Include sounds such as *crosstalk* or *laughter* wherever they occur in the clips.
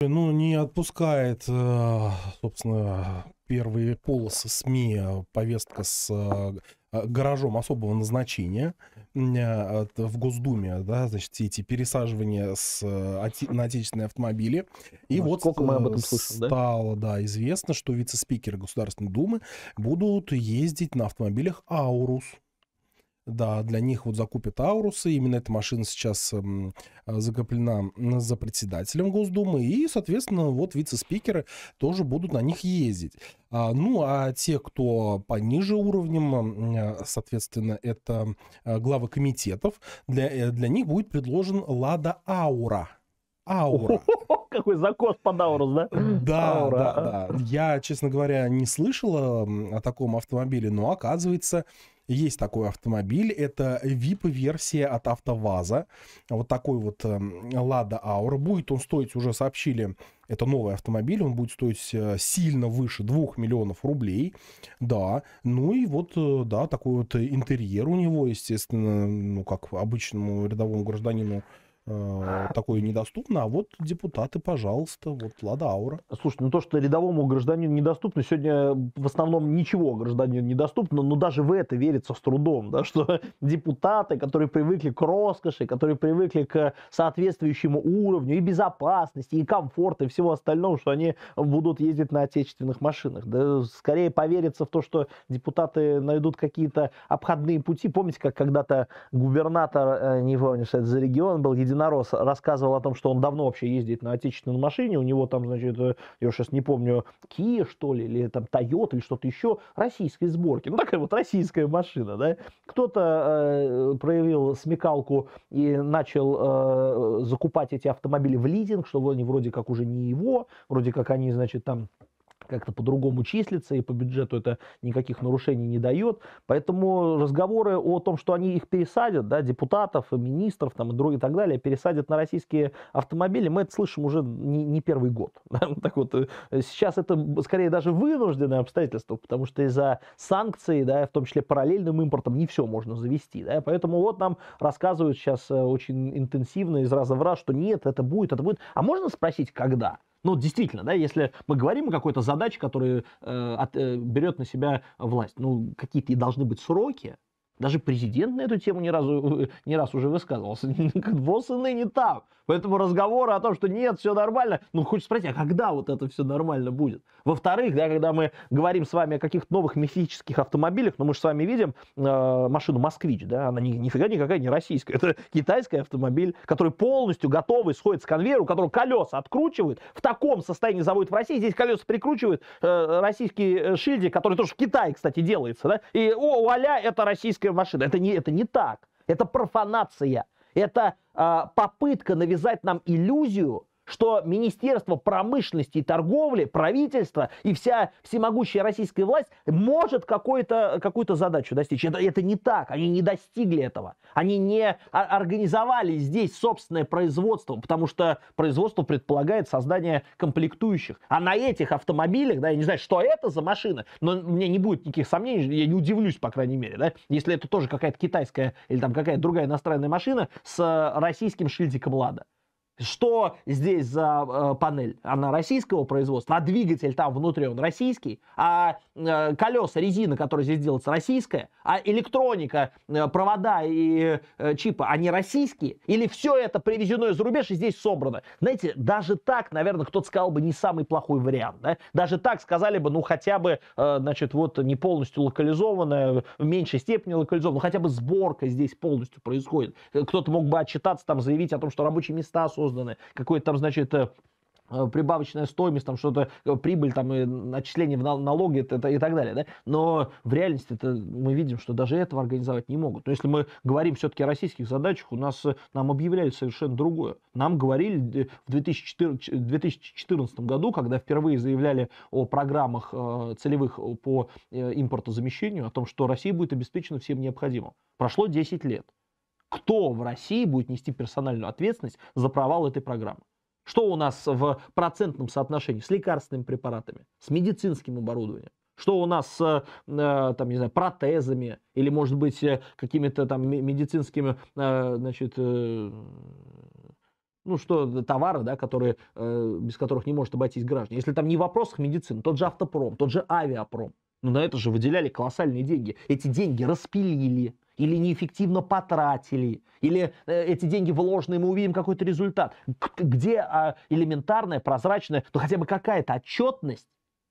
ну, не отпускает, э, собственно, первые полосы СМИ э, повестка с э, гаражом особого назначения в Госдуме, да, значит, все эти пересаживания с, на отечественные автомобили. И ну, вот сколько мы об этом слышим, стало, да? да, известно, что вице-спикеры Государственной Думы будут ездить на автомобилях «Аурус» да, для них вот закупят Аурусы, именно эта машина сейчас эм, а, закреплена за председателем Госдумы, и, соответственно, вот вице-спикеры тоже будут на них ездить. А, ну, а те, кто пониже уровнем, а, соответственно, это главы комитетов, для, э, для них будет предложен Лада Аура. Аура. *laughs* Какой закос под Аурус, да? Да, Аура. да, да. Я, честно говоря, не слышала эм, о таком автомобиле, но оказывается, есть такой автомобиль, это VIP-версия от АвтоВАЗа. Вот такой вот эм, Лада Аура. Будет он стоить, уже сообщили, это новый автомобиль, он будет стоить э, сильно выше 2 миллионов рублей. Да, ну и вот, э, да, такой вот интерьер у него, естественно, ну, как обычному рядовому гражданину Э, а. такое недоступно, а вот депутаты, пожалуйста, вот Лада Аура. Слушай, ну то, что рядовому гражданину недоступно, сегодня в основном ничего гражданину недоступно, но даже в это верится с трудом, да, что *laughs* депутаты, которые привыкли к роскоши, которые привыкли к соответствующему уровню и безопасности, и комфорта, и всего остального, что они будут ездить на отечественных машинах. Да, скорее поверится в то, что депутаты найдут какие-то обходные пути. Помните, как когда-то губернатор, э, не помню, что это за регион был, единственный. Единорос рассказывал о том, что он давно вообще ездит на отечественной машине, у него там, значит, э, я сейчас не помню, Kia, что ли, или там Toyota, или что-то еще, российской сборки. Ну, такая вот российская машина, да. Кто-то э, проявил смекалку и начал э, закупать эти автомобили в лизинг, что они вроде как уже не его, вроде как они, значит, там как-то по-другому числится, и по бюджету это никаких нарушений не дает. Поэтому разговоры о том, что они их пересадят, да, депутатов, министров там, и, друг, и так далее, пересадят на российские автомобили, мы это слышим уже не, не первый год. *laughs* Так вот, э, сейчас это скорее даже вынужденное обстоятельство, потому что из-за санкций, да, в том числе параллельным импортом, не все можно завести. Да? Поэтому вот нам рассказывают сейчас э, очень интенсивно из раза в раз, что нет, это будет, это будет. А можно спросить, когда? Ну, действительно, да, если мы говорим о какой-то задаче, которая э, от, э, берет на себя власть, ну, какие-то должны быть сроки, даже президент на эту тему не, разу, *laughs* не раз уже высказывался. *laughs* Босс и не там. Поэтому разговоры о том, что нет, все нормально. Ну, хочется спросить, а когда вот это все нормально будет? Во-вторых, да, когда мы говорим с вами о каких-то новых мифических автомобилях, ну, мы же с вами видим э, машину «Москвич», да, она ни, нифига никакая не российская. Это китайский автомобиль, который полностью готовый, сходит с конвейера, у которого колеса откручивают, в таком состоянии заводят в России, здесь колеса прикручивают э, российский э, шильдик, который тоже в Китае, кстати, делается, да, и о, вуаля, это российский полицейская машина. Это не, это не так. Это профанация. Это э, попытка навязать нам иллюзию, что Министерство промышленности и торговли, правительство и вся всемогущая российская власть может какую-то какую задачу достичь. Это, это не так. Они не достигли этого. Они не организовали здесь собственное производство, потому что производство предполагает создание комплектующих. А на этих автомобилях, да, я не знаю, что это за машина, но у меня не будет никаких сомнений, я не удивлюсь, по крайней мере, да, если это тоже какая-то китайская или там какая-то другая иностранная машина с э, российским шильдиком «Лада». Что здесь за э, панель? Она российского производства, а двигатель там внутри он российский, а э, колеса, резина, которая здесь делается, российская, а электроника, э, провода и э, чипы, они российские? Или все это привезено из рубежа и здесь собрано? Знаете, даже так, наверное, кто-то сказал бы не самый плохой вариант. Да? Даже так сказали бы, ну хотя бы, э, значит, вот не полностью локализованная, в меньшей степени локализованная, ну хотя бы сборка здесь полностью происходит. Э, кто-то мог бы отчитаться, там заявить о том, что рабочие места созданы, какой-то там, значит, э, э, прибавочная стоимость, там что-то, э, прибыль, там и начисление в налоги это, и так далее. Да? Но в реальности это мы видим, что даже этого организовать не могут. Но если мы говорим все-таки о российских задачах, у нас нам объявляли совершенно другое. Нам говорили в 2014, 2014 году, когда впервые заявляли о программах целевых по импортозамещению, о том, что Россия будет обеспечена всем необходимым. Прошло 10 лет кто в России будет нести персональную ответственность за провал этой программы. Что у нас в процентном соотношении с лекарственными препаратами, с медицинским оборудованием? Что у нас с э, там, не знаю, протезами или, может быть, э, какими-то там медицинскими э, значит, ну что, товары, да, которые, без которых не может обойтись граждан. Если там не в вопросах медицины, тот же автопром, тот же авиапром. но ну, на это же выделяли колоссальные деньги. Эти деньги распилили или неэффективно потратили, или э, эти деньги вложены, и мы увидим какой-то результат. Где э, а, элементарная, прозрачная, ну хотя бы какая-то отчетность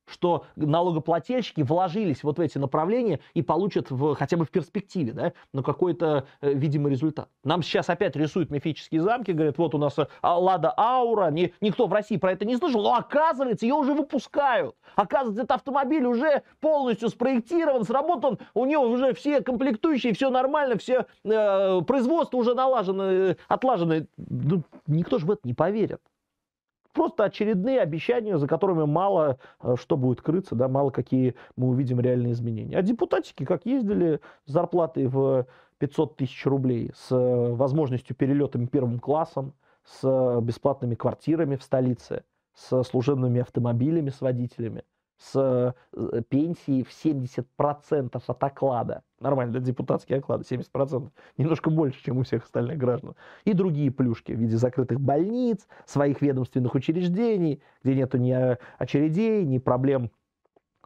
что налогоплательщики вложились вот в эти направления и получат в, хотя бы в перспективе да, но какой-то э, видимый результат. Нам сейчас опять рисуют мифические замки, говорят, вот у нас э, а, Лада Аура, ни, никто в России про это не слышал, но оказывается, ее уже выпускают. Оказывается, этот автомобиль уже полностью спроектирован, сработан, у него уже все комплектующие, все нормально, все э, производство уже налажено, э, отлажено. Ну, никто же в это не поверит просто очередные обещания, за которыми мало э, что будет крыться, да, мало какие мы увидим реальные изменения. А депутатики, как ездили с зарплатой в 500 тысяч рублей, с э, возможностью перелетами первым классом, с э, бесплатными квартирами в столице, с служебными автомобилями, с водителями – с э, пенсии в 70% от оклада. Нормально, для депутатские оклады 70%. Немножко больше, чем у всех остальных граждан. И другие плюшки в виде закрытых больниц, своих ведомственных учреждений, где нету ни э, очередей, ни проблем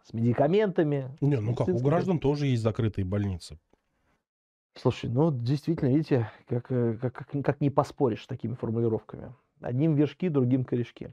с медикаментами. Не, ну как, у граждан тоже есть закрытые больницы. Слушай, ну действительно, видите, как, э, как, как, как не поспоришь с такими формулировками. Одним вершки, другим корешки.